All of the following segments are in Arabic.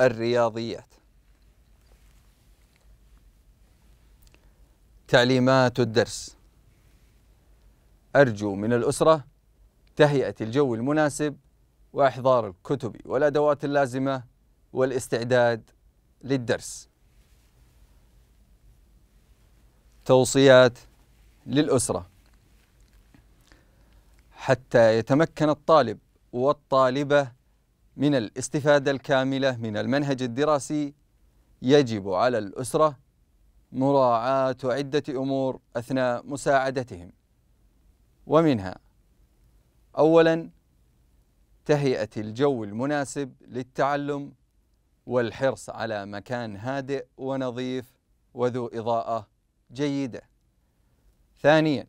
الرياضيات تعليمات الدرس أرجو من الأسرة تهيئة الجو المناسب وإحضار الكتب والأدوات اللازمة والاستعداد للدرس توصيات للأسرة حتى يتمكن الطالب والطالبة من الاستفادة الكاملة من المنهج الدراسي يجب على الأسرة مراعاة عدة أمور أثناء مساعدتهم ومنها أولا تهيئة الجو المناسب للتعلم والحرص على مكان هادئ ونظيف وذو إضاءة جيدة ثانيا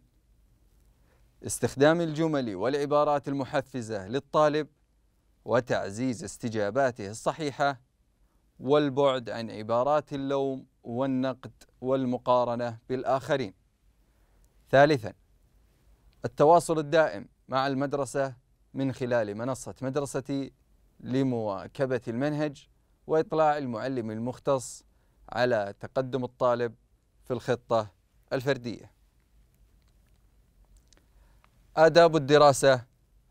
استخدام الجمل والعبارات المحفزة للطالب وتعزيز استجاباته الصحيحة والبعد عن عبارات اللوم والنقد والمقارنة بالآخرين ثالثا التواصل الدائم مع المدرسة من خلال منصة مدرستي لمواكبة المنهج وإطلاع المعلم المختص على تقدم الطالب في الخطة الفردية آداب الدراسة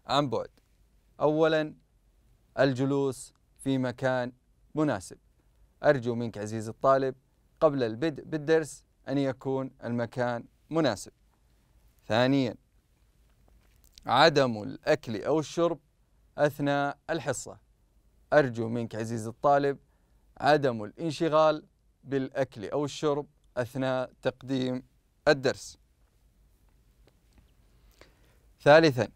عن بعد أولا الجلوس في مكان مناسب أرجو منك عزيزي الطالب قبل البدء بالدرس أن يكون المكان مناسب ثانيا عدم الأكل أو الشرب أثناء الحصة أرجو منك عزيزي الطالب عدم الانشغال بالأكل أو الشرب أثناء تقديم الدرس ثالثا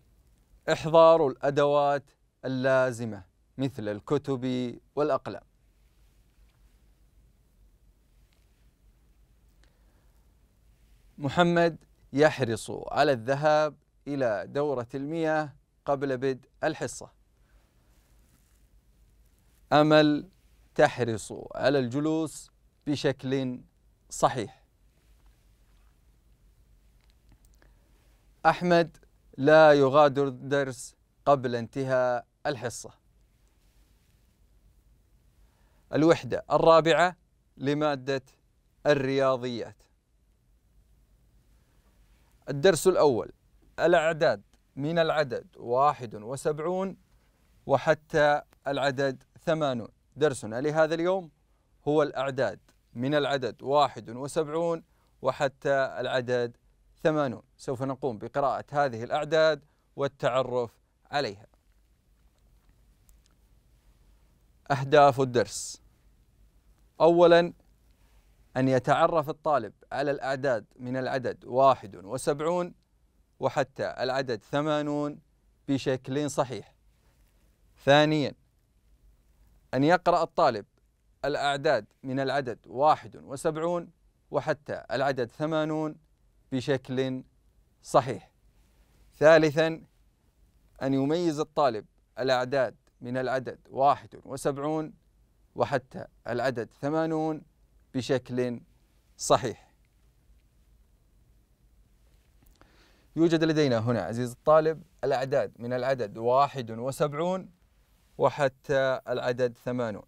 إحضار الأدوات اللازمة مثل الكتب والأقلام محمد يحرص على الذهاب إلى دورة المياه قبل بدء الحصة أمل تحرص على الجلوس بشكل صحيح أحمد لا يغادر الدرس قبل انتهاء الحصة الوحدة الرابعة لمادة الرياضيات الدرس الأول الأعداد من العدد واحد وسبعون وحتى العدد ثمانون درسنا لهذا اليوم هو الأعداد من العدد واحد وسبعون وحتى العدد ثمانون سوف نقوم بقراءة هذه الأعداد والتعرف عليها أهداف الدرس أولا أن يتعرف الطالب على الأعداد من العدد واحد وسبعون وحتى العدد ثمانون بشكل صحيح ثانيا أن يقرأ الطالب الأعداد من العدد واحد وسبعون وحتى العدد ثمانون بشكل صحيح ثالثا أن يميز الطالب الأعداد من العدد واحد وسبعون وحتى العدد ثمانون بشكل صحيح يوجد لدينا هنا عزيز الطالب الأعداد من العدد واحد وسبعون وحتى العدد ثمانون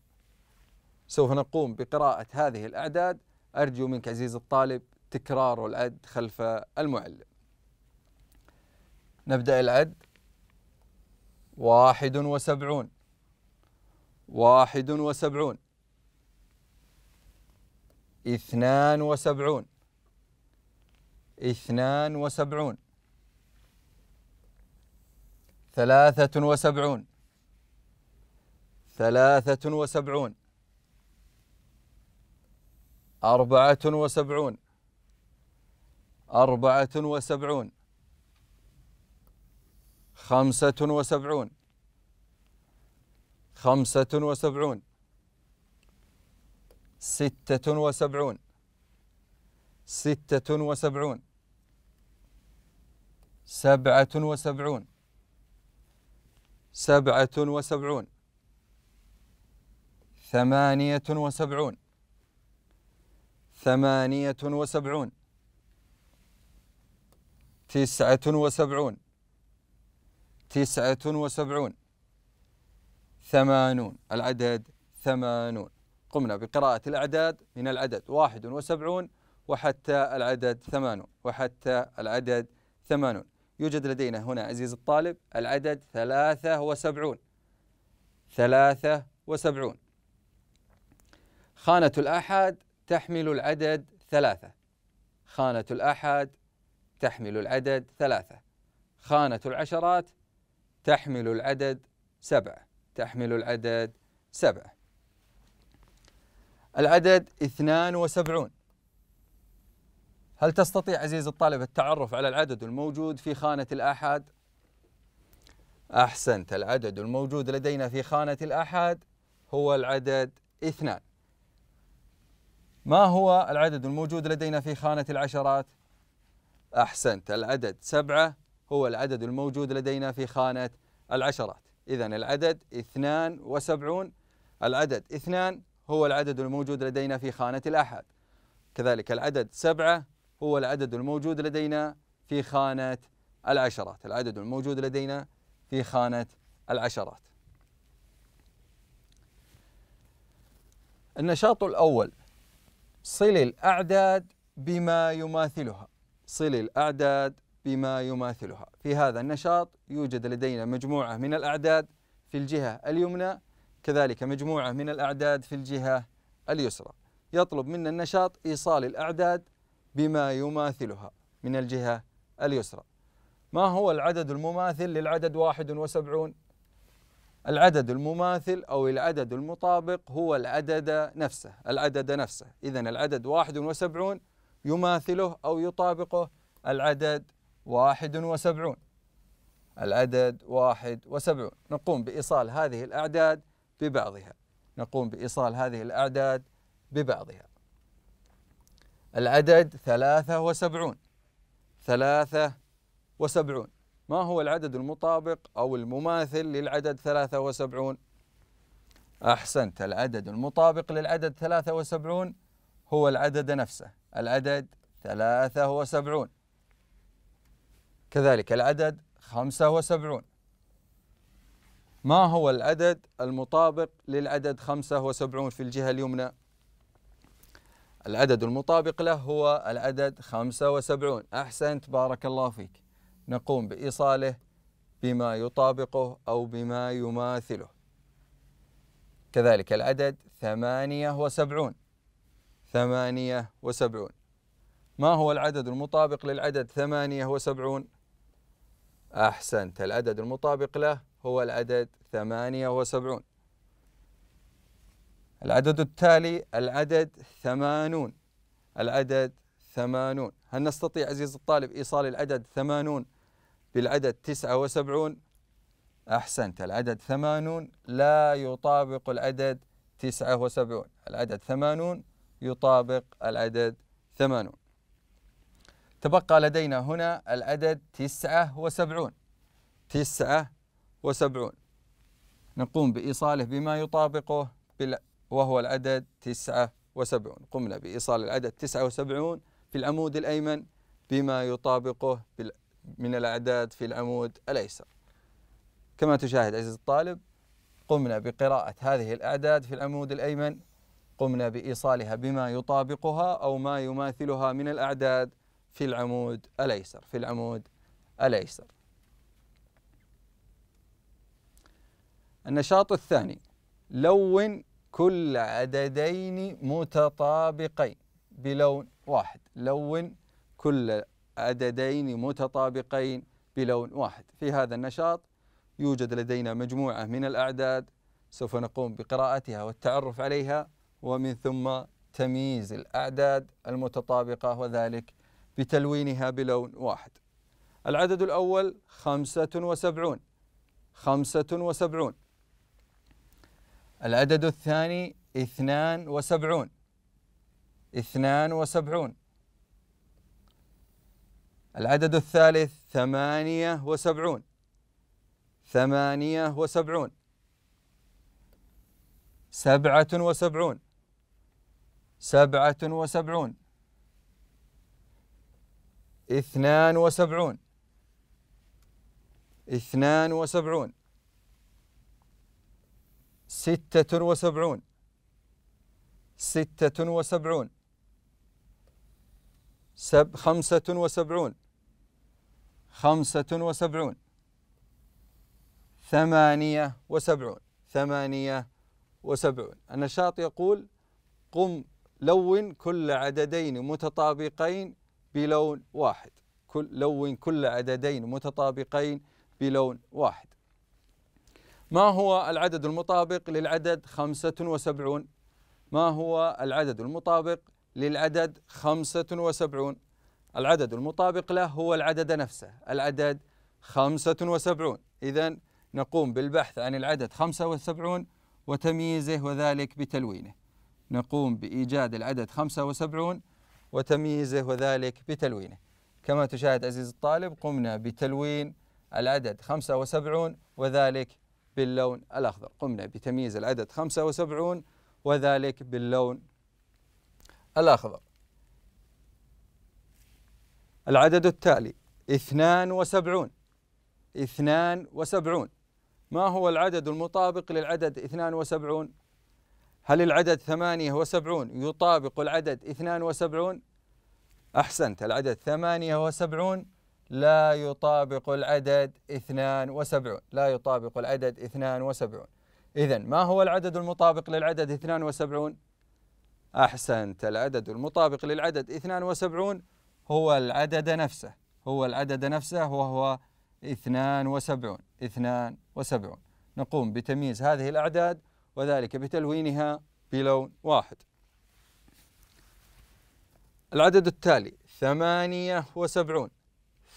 سوف نقوم بقراءة هذه الأعداد أرجو منك عزيز الطالب تكرار العد خلف المعلم نبدأ العد واحد وسبعون واحد وسبعون اثنان وسبعون اثنان وسبعون ثلاثة وسبعون ثلاثة وسبعون أربعة وسبعون أربعة وسبعون خمسة وسبعون خمسة وسبعون ستة وسبعون ستة وسبعون سبعة وسبعون سبعة وسبعون ثمانية وسبعون ثمانية وسبعون تسعة وسبعون تسعة وسبعون ثمانون العدد ثمانون قمنا بقراءة الأعداد من العدد واحد وسبعون وحتى العدد ثمانون وحتى العدد ثمانون يوجد لدينا هنا عزيز الطالب العدد ثلاثة وسبعون ثلاثة وسبعون خانة الأحد تحمل العدد ثلاثة خانة الأحد تحمل العدد ثلاثة خانة العشرات تحمل العدد سبعة تحمل العدد سبعة العدد 72 هل تستطيع عزيزي الطالب التعرف على العدد الموجود في خانة الآحاد؟ أحسنت العدد الموجود لدينا في خانة الآحاد هو العدد اثنان ما هو العدد الموجود لدينا في خانة العشرات؟ أحسنت العدد سبعة هو العدد الموجود لدينا في خانة العشرات إذا العدد 72 العدد 2 هو العدد الموجود لدينا في خانة الأحد كذلك العدد 7 هو العدد الموجود لدينا في خانة العشرات العدد الموجود لدينا في خانة العشرات النشاط الأول صل الأعداد بما يماثلها صل الأعداد بما يماثلها في هذا النشاط يوجد لدينا مجموعة من الأعداد في الجهة اليمنى كذلك مجموعة من الأعداد في الجهة اليسرى يطلب منا النشاط إيصال الأعداد بما يماثلها من الجهة اليسرى ما هو العدد المماثل للعدد 71 العدد المماثل أو العدد المطابق هو العدد نفسه العدد نفسه إذا العدد 71 يماثله أو يطابقه العدد واحد وسبعون العدد واحد وسبعون نقوم بإيصال هذه الأعداد ببعضها نقوم بإيصال هذه الأعداد ببعضها العدد ثلاثة وسبعون ثلاثة وسبعون ما هو العدد المطابق أو المماثل للعدد ثلاثة وسبعون أحسنت العدد المطابق للعدد 73 هو العدد نفسه العدد 73 كذلك العدد 75 ما هو العدد المطابق للعدد 75 في الجهة اليمنى؟ العدد المطابق له هو العدد 75 أحسنت بارك الله فيك نقوم بإيصاله بما يطابقه أو بما يماثله كذلك العدد 78 78 ما هو العدد المطابق للعدد 78 أحسنت العدد المطابق له هو العدد 78 العدد التالي العدد 80 العدد 80 هل نستطيع عزيزي الطالب إيصال العدد 80 بالعدد 79 أحسنت العدد 80 لا يطابق العدد 79 العدد 80 يطابق العدد 80 تبقى لدينا هنا العدد تسعة وسبعون تسعة وسبعون نقوم بإيصاله بما يطابقه وهو العدد تسعة وسبعون قمنا بإيصال العدد تسعة وسبعون في العمود الأيمن بما يطابقه من الأعداد في العمود الأيسر كما تشاهد عزيزي الطالب قمنا بقراءة هذه الأعداد في العمود الأيمن قمنا بإيصالها بما يطابقها أو ما يماثلها من الأعداد في العمود الايسر في العمود الايسر النشاط الثاني لون كل عددين متطابقين بلون واحد لون كل عددين متطابقين بلون واحد في هذا النشاط يوجد لدينا مجموعة من الأعداد سوف نقوم بقراءتها والتعرف عليها ومن ثم تمييز الأعداد المتطابقة وذلك بتلوينها بلون واحد العدد الأول خمسة وسبعون خمسة وسبعون العدد الثاني اثنان وسبعون اثنان وسبعون العدد الثالث ثمانية وسبعون ثمانية وسبعون سبعة وسبعون سبعة وسبعون اثنان وسبعون اثنان وسبعون ستة وسبعون ستة وسبعون سب خمسة وسبعون خمسة وسبعون ثمانية وسبعون ثمانية وسبعون النشاط يقول قم لون كل عددين متطابقين بلون واحد كل لون كل عددين متطابقين بلون واحد ما هو العدد المطابق للعدد 75 ما هو العدد المطابق للعدد 75 العدد المطابق له هو العدد نفسه العدد 75 إذا نقوم بالبحث عن العدد 75 وتمييزه وذلك بتلوينه نقوم بإيجاد العدد 75 وتمييزه وذلك بتلوينه كما تشاهد عزيز الطالب قمنا بتلوين العدد 75 وذلك باللون الأخضر قمنا بتمييز العدد 75 وذلك باللون الأخضر العدد التالي 72 72 ما هو العدد المطابق للعدد 72 هل العدد 78 يطابق العدد 72 أحسنت العدد 78 لا يطابق العدد 72 لا يطابق العدد 72 إذا ما هو العدد المطابق للعدد 72 أحسنت العدد المطابق للعدد 72 هو العدد نفسه هو العدد نفسه وهو 72 72 نقوم بتمييز هذه الأعداد وذلك بتلوينها بلون واحد العدد التالي ثمانية وسبعون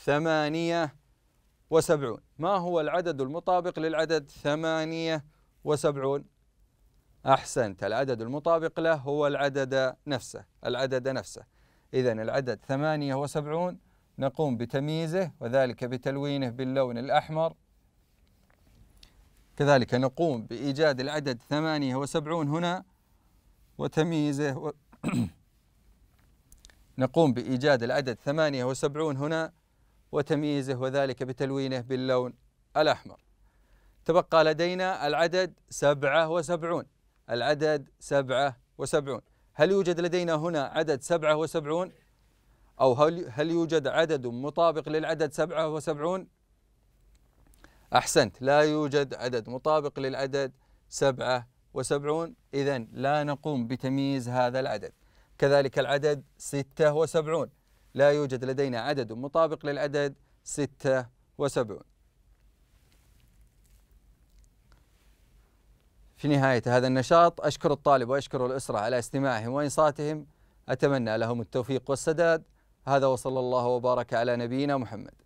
ثمانية وسبعون ما هو العدد المطابق للعدد ثمانية وسبعون أحسنت العدد المطابق له هو العدد نفسه العدد نفسه إذا العدد ثمانية وسبعون نقوم بتمييزه وذلك بتلوينه باللون الأحمر كذلك نقوم بإيجاد العدد ثمانية وسبعون هنا وتمييزه و... نقوم بإيجاد العدد ثمانية وسبعون هنا وتمييزه وذلك بتلوينه باللون الأحمر تبقى لدينا العدد سبعة وسبعون العدد سبعة وسبعون هل يوجد لدينا هنا عدد سبعة وسبعون أو هل يوجد عدد مطابق للعدد سبعة وسبعون أحسنت لا يوجد عدد مطابق للعدد سبعة وسبعون إذا لا نقوم بتمييز هذا العدد كذلك العدد ستة وسبعون لا يوجد لدينا عدد مطابق للعدد ستة وسبعون في نهاية هذا النشاط أشكر الطالب وأشكر الأسرة على استماعهم وإنصاتهم أتمنى لهم التوفيق والسداد هذا وصلى الله وبارك على نبينا محمد